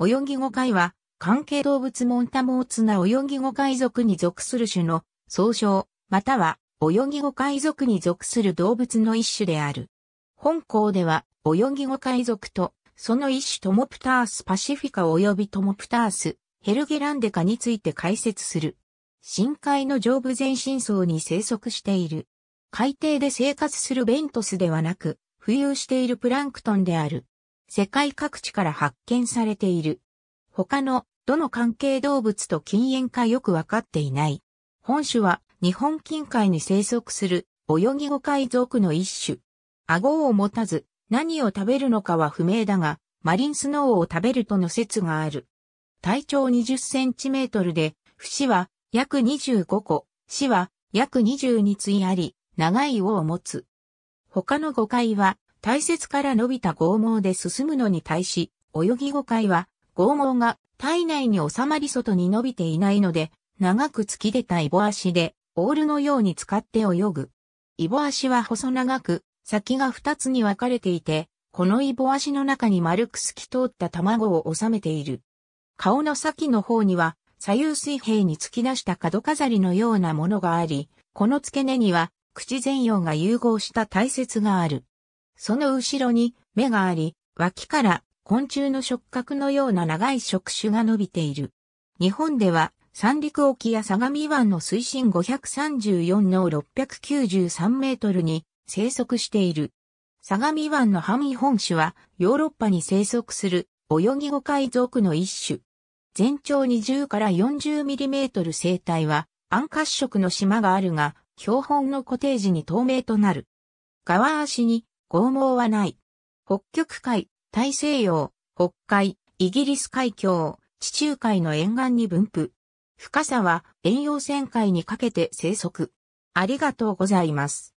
泳ぎ5回は、関係動物モンタモーツな泳ぎ5海賊に属する種の総称、または泳ぎ5海賊に属する動物の一種である。本校では泳ぎ5海賊とその一種トモプタースパシフィカ及びトモプタースヘルゲランデカについて解説する。深海の上部全身層に生息している。海底で生活するベントスではなく、浮遊しているプランクトンである。世界各地から発見されている。他のどの関係動物と禁煙かよくわかっていない。本種は日本近海に生息する泳ぎ五海族の一種。顎を持たず何を食べるのかは不明だが、マリンスノーを食べるとの説がある。体長20センチメートルで、節は約25個、死は約22いあり、長い尾を持つ。他の誤解は大切から伸びた剛毛で進むのに対し、泳ぎ誤解は、剛毛が体内に収まり外に伸びていないので、長く突き出たイボ足で、オールのように使って泳ぐ。イボ足は細長く、先が二つに分かれていて、このイボ足の中に丸く透き通った卵を収めている。顔の先の方には、左右水平に突き出した角飾りのようなものがあり、この付け根には、口全葉が融合した大切がある。その後ろに目があり、脇から昆虫の触覚のような長い触手が伸びている。日本では三陸沖や相模湾の水深534の693メートルに生息している。相模湾のハミ本種はヨーロッパに生息する泳ぎ五海族の一種。全長20から40ミリメートル生態は暗褐色の島があるが、標本のコテージに透明となる。川足に剛毛はない。北極海、大西洋、北海、イギリス海峡、地中海の沿岸に分布。深さは遠洋旋海にかけて生息。ありがとうございます。